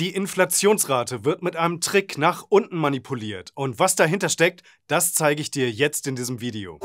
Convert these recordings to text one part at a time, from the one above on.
Die Inflationsrate wird mit einem Trick nach unten manipuliert und was dahinter steckt, das zeige ich dir jetzt in diesem Video.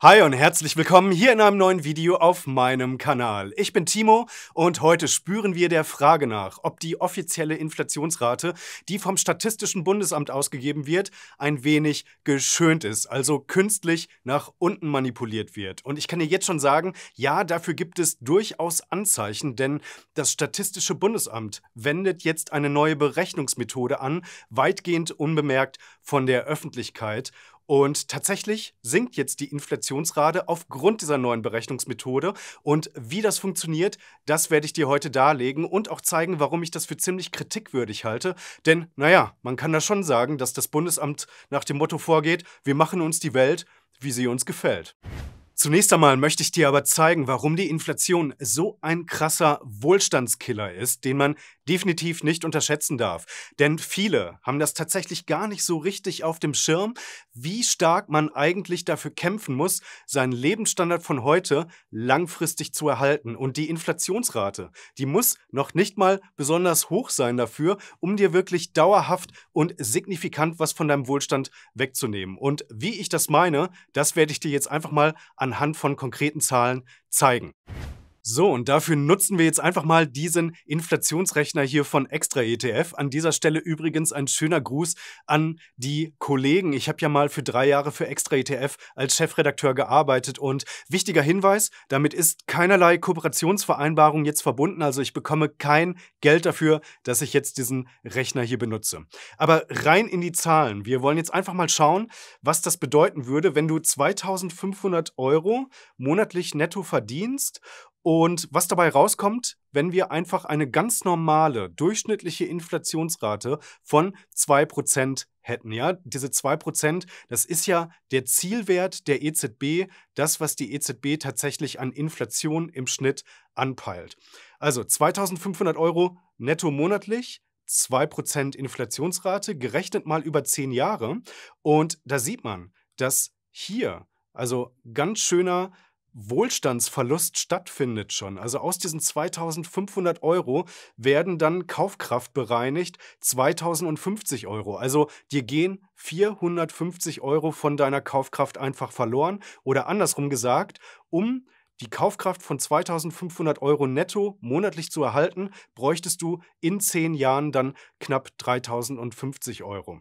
Hi und herzlich willkommen hier in einem neuen Video auf meinem Kanal. Ich bin Timo und heute spüren wir der Frage nach, ob die offizielle Inflationsrate, die vom Statistischen Bundesamt ausgegeben wird, ein wenig geschönt ist, also künstlich nach unten manipuliert wird. Und ich kann dir jetzt schon sagen, ja, dafür gibt es durchaus Anzeichen, denn das Statistische Bundesamt wendet jetzt eine neue Berechnungsmethode an, weitgehend unbemerkt von der Öffentlichkeit und tatsächlich sinkt jetzt die Inflationsrate aufgrund dieser neuen Berechnungsmethode. Und wie das funktioniert, das werde ich dir heute darlegen und auch zeigen, warum ich das für ziemlich kritikwürdig halte. Denn, naja, man kann da schon sagen, dass das Bundesamt nach dem Motto vorgeht, wir machen uns die Welt, wie sie uns gefällt. Zunächst einmal möchte ich dir aber zeigen, warum die Inflation so ein krasser Wohlstandskiller ist, den man definitiv nicht unterschätzen darf. Denn viele haben das tatsächlich gar nicht so richtig auf dem Schirm, wie stark man eigentlich dafür kämpfen muss, seinen Lebensstandard von heute langfristig zu erhalten. Und die Inflationsrate, die muss noch nicht mal besonders hoch sein dafür, um dir wirklich dauerhaft und signifikant was von deinem Wohlstand wegzunehmen. Und wie ich das meine, das werde ich dir jetzt einfach mal anhand von konkreten Zahlen zeigen. So, und dafür nutzen wir jetzt einfach mal diesen Inflationsrechner hier von Extra ETF. An dieser Stelle übrigens ein schöner Gruß an die Kollegen. Ich habe ja mal für drei Jahre für Extra ETF als Chefredakteur gearbeitet und wichtiger Hinweis, damit ist keinerlei Kooperationsvereinbarung jetzt verbunden. Also ich bekomme kein Geld dafür, dass ich jetzt diesen Rechner hier benutze. Aber rein in die Zahlen. Wir wollen jetzt einfach mal schauen, was das bedeuten würde, wenn du 2500 Euro monatlich netto verdienst und was dabei rauskommt, wenn wir einfach eine ganz normale, durchschnittliche Inflationsrate von 2% hätten. Ja, diese 2%, das ist ja der Zielwert der EZB, das, was die EZB tatsächlich an Inflation im Schnitt anpeilt. Also 2500 Euro netto monatlich, 2% Inflationsrate, gerechnet mal über 10 Jahre. Und da sieht man, dass hier also ganz schöner Wohlstandsverlust stattfindet schon. Also aus diesen 2500 Euro werden dann Kaufkraft bereinigt 2050 Euro. Also dir gehen 450 Euro von deiner Kaufkraft einfach verloren oder andersrum gesagt, um die Kaufkraft von 2500 Euro netto monatlich zu erhalten, bräuchtest du in zehn Jahren dann knapp 3050 Euro.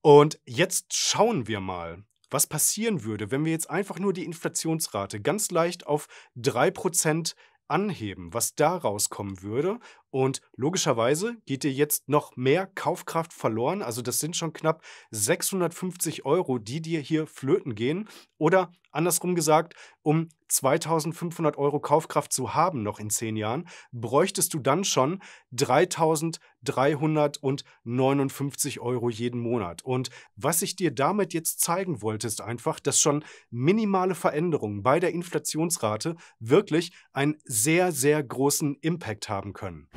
Und jetzt schauen wir mal, was passieren würde, wenn wir jetzt einfach nur die Inflationsrate ganz leicht auf 3% anheben, was da rauskommen würde und logischerweise geht dir jetzt noch mehr Kaufkraft verloren. Also das sind schon knapp 650 Euro, die dir hier flöten gehen. Oder andersrum gesagt, um 2500 Euro Kaufkraft zu haben noch in zehn Jahren, bräuchtest du dann schon 3359 Euro jeden Monat. Und was ich dir damit jetzt zeigen wollte, ist einfach, dass schon minimale Veränderungen bei der Inflationsrate wirklich einen sehr, sehr großen Impact haben können.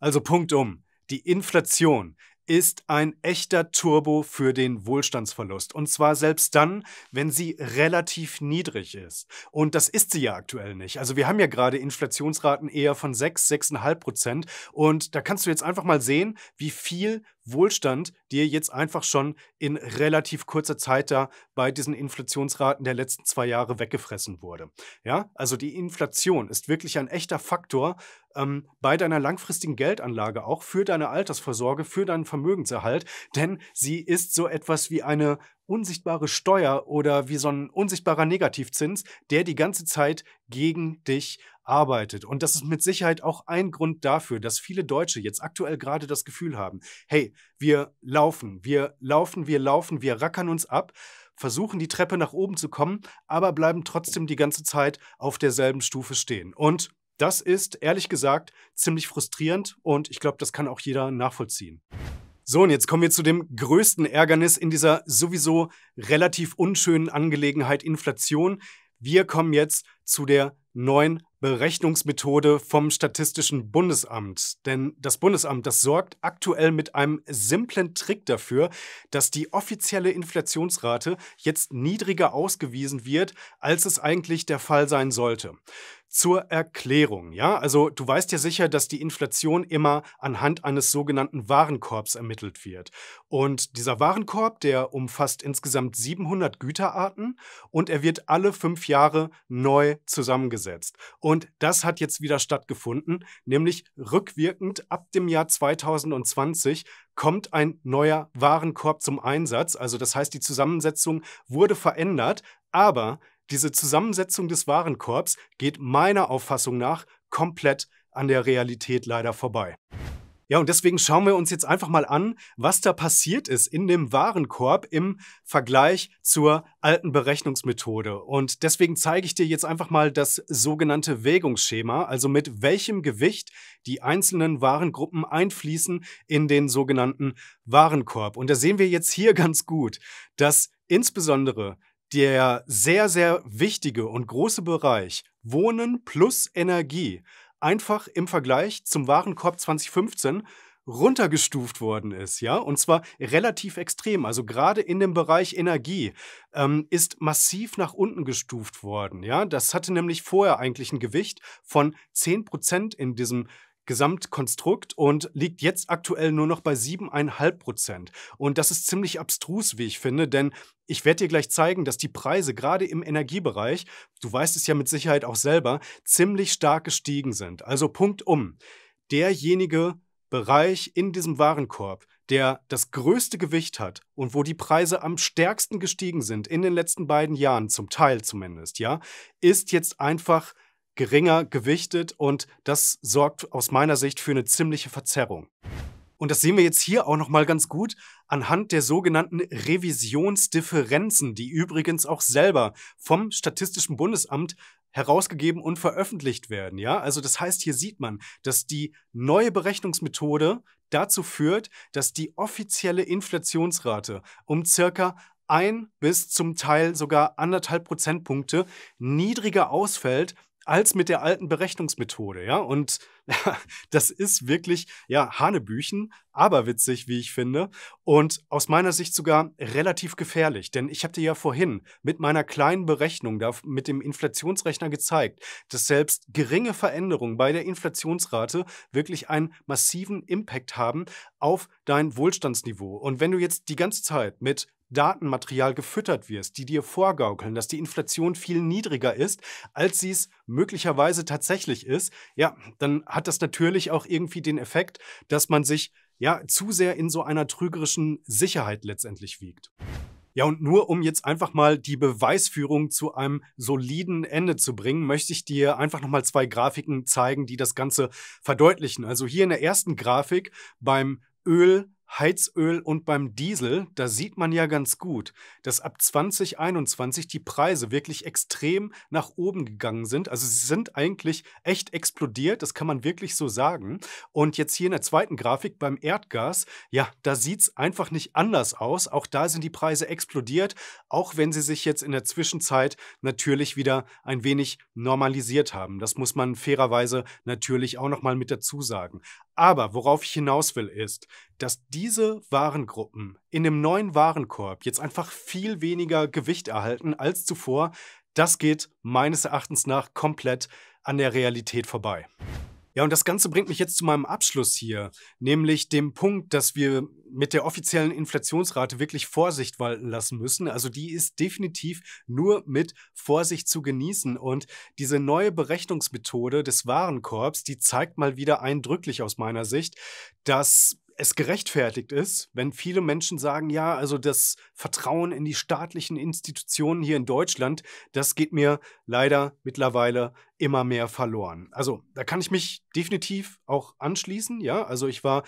Also Punkt um. Die Inflation ist ein echter Turbo für den Wohlstandsverlust. Und zwar selbst dann, wenn sie relativ niedrig ist. Und das ist sie ja aktuell nicht. Also wir haben ja gerade Inflationsraten eher von 6, 6,5 Prozent. Und da kannst du jetzt einfach mal sehen, wie viel Wohlstand dir jetzt einfach schon in relativ kurzer Zeit da bei diesen Inflationsraten der letzten zwei Jahre weggefressen wurde. Ja, also die Inflation ist wirklich ein echter Faktor ähm, bei deiner langfristigen Geldanlage auch für deine Altersvorsorge, für deinen Vermögenserhalt, denn sie ist so etwas wie eine unsichtbare Steuer oder wie so ein unsichtbarer Negativzins, der die ganze Zeit gegen dich arbeitet. Und das ist mit Sicherheit auch ein Grund dafür, dass viele Deutsche jetzt aktuell gerade das Gefühl haben, hey, wir laufen, wir laufen, wir laufen, wir rackern uns ab, versuchen die Treppe nach oben zu kommen, aber bleiben trotzdem die ganze Zeit auf derselben Stufe stehen. Und das ist, ehrlich gesagt, ziemlich frustrierend und ich glaube, das kann auch jeder nachvollziehen. So, und jetzt kommen wir zu dem größten Ärgernis in dieser sowieso relativ unschönen Angelegenheit Inflation. Wir kommen jetzt zu der neuen Berechnungsmethode vom Statistischen Bundesamt. Denn das Bundesamt, das sorgt aktuell mit einem simplen Trick dafür, dass die offizielle Inflationsrate jetzt niedriger ausgewiesen wird, als es eigentlich der Fall sein sollte zur Erklärung. Ja, also du weißt ja sicher, dass die Inflation immer anhand eines sogenannten Warenkorbs ermittelt wird. Und dieser Warenkorb, der umfasst insgesamt 700 Güterarten und er wird alle fünf Jahre neu zusammengesetzt. Und das hat jetzt wieder stattgefunden, nämlich rückwirkend ab dem Jahr 2020 kommt ein neuer Warenkorb zum Einsatz. Also das heißt, die Zusammensetzung wurde verändert, aber diese Zusammensetzung des Warenkorbs geht meiner Auffassung nach komplett an der Realität leider vorbei. Ja, und deswegen schauen wir uns jetzt einfach mal an, was da passiert ist in dem Warenkorb im Vergleich zur alten Berechnungsmethode. Und deswegen zeige ich dir jetzt einfach mal das sogenannte Wägungsschema, also mit welchem Gewicht die einzelnen Warengruppen einfließen in den sogenannten Warenkorb. Und da sehen wir jetzt hier ganz gut, dass insbesondere der sehr, sehr wichtige und große Bereich Wohnen plus Energie einfach im Vergleich zum Warenkorb 2015 runtergestuft worden ist, ja, und zwar relativ extrem. Also gerade in dem Bereich Energie ähm, ist massiv nach unten gestuft worden, ja. Das hatte nämlich vorher eigentlich ein Gewicht von 10 Prozent in diesem Gesamtkonstrukt und liegt jetzt aktuell nur noch bei 7,5 Prozent. Und das ist ziemlich abstrus, wie ich finde, denn ich werde dir gleich zeigen, dass die Preise gerade im Energiebereich, du weißt es ja mit Sicherheit auch selber, ziemlich stark gestiegen sind. Also Punkt um. Derjenige Bereich in diesem Warenkorb, der das größte Gewicht hat und wo die Preise am stärksten gestiegen sind in den letzten beiden Jahren, zum Teil zumindest, ja, ist jetzt einfach geringer gewichtet und das sorgt aus meiner Sicht für eine ziemliche Verzerrung. Und das sehen wir jetzt hier auch noch mal ganz gut anhand der sogenannten Revisionsdifferenzen, die übrigens auch selber vom Statistischen Bundesamt herausgegeben und veröffentlicht werden, ja? Also das heißt, hier sieht man, dass die neue Berechnungsmethode dazu führt, dass die offizielle Inflationsrate um circa ein bis zum Teil sogar anderthalb Prozentpunkte niedriger ausfällt als mit der alten Berechnungsmethode, ja. Und das ist wirklich, ja, Hanebüchen, aber witzig, wie ich finde. Und aus meiner Sicht sogar relativ gefährlich, denn ich habe dir ja vorhin mit meiner kleinen Berechnung da mit dem Inflationsrechner gezeigt, dass selbst geringe Veränderungen bei der Inflationsrate wirklich einen massiven Impact haben auf dein Wohlstandsniveau. Und wenn du jetzt die ganze Zeit mit Datenmaterial gefüttert wirst, die dir vorgaukeln, dass die Inflation viel niedriger ist, als sie es möglicherweise tatsächlich ist, ja, dann hat das natürlich auch irgendwie den Effekt, dass man sich ja zu sehr in so einer trügerischen Sicherheit letztendlich wiegt. Ja, und nur um jetzt einfach mal die Beweisführung zu einem soliden Ende zu bringen, möchte ich dir einfach nochmal zwei Grafiken zeigen, die das Ganze verdeutlichen. Also hier in der ersten Grafik beim Öl Heizöl und beim Diesel, da sieht man ja ganz gut, dass ab 2021 die Preise wirklich extrem nach oben gegangen sind. Also sie sind eigentlich echt explodiert, das kann man wirklich so sagen. Und jetzt hier in der zweiten Grafik beim Erdgas, ja, da sieht es einfach nicht anders aus. Auch da sind die Preise explodiert, auch wenn sie sich jetzt in der Zwischenzeit natürlich wieder ein wenig normalisiert haben. Das muss man fairerweise natürlich auch nochmal mit dazu sagen. Aber worauf ich hinaus will, ist, dass diese Warengruppen in dem neuen Warenkorb jetzt einfach viel weniger Gewicht erhalten als zuvor. Das geht meines Erachtens nach komplett an der Realität vorbei. Ja, und das Ganze bringt mich jetzt zu meinem Abschluss hier, nämlich dem Punkt, dass wir mit der offiziellen Inflationsrate wirklich Vorsicht walten lassen müssen. Also die ist definitiv nur mit Vorsicht zu genießen. Und diese neue Berechnungsmethode des Warenkorbs, die zeigt mal wieder eindrücklich aus meiner Sicht, dass es gerechtfertigt ist, wenn viele Menschen sagen, ja, also das Vertrauen in die staatlichen Institutionen hier in Deutschland, das geht mir leider mittlerweile immer mehr verloren. Also da kann ich mich definitiv auch anschließen, ja. Also ich war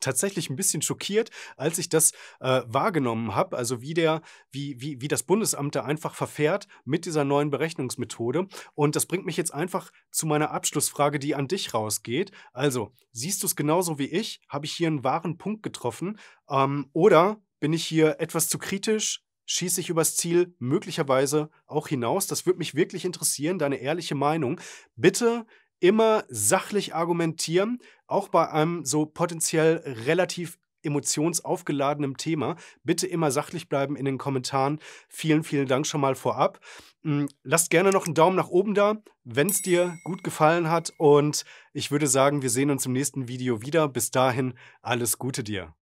tatsächlich ein bisschen schockiert, als ich das äh, wahrgenommen habe, also wie der, wie, wie, wie das Bundesamt da einfach verfährt mit dieser neuen Berechnungsmethode. Und das bringt mich jetzt einfach zu meiner Abschlussfrage, die an dich rausgeht. Also, siehst du es genauso wie ich? Habe ich hier einen wahren Punkt getroffen? Ähm, oder bin ich hier etwas zu kritisch? Schieße ich übers Ziel möglicherweise auch hinaus? Das würde mich wirklich interessieren, deine ehrliche Meinung. Bitte immer sachlich argumentieren, auch bei einem so potenziell relativ emotionsaufgeladenem Thema. Bitte immer sachlich bleiben in den Kommentaren. Vielen, vielen Dank schon mal vorab. Hm, lasst gerne noch einen Daumen nach oben da, wenn es dir gut gefallen hat. Und ich würde sagen, wir sehen uns im nächsten Video wieder. Bis dahin, alles Gute dir.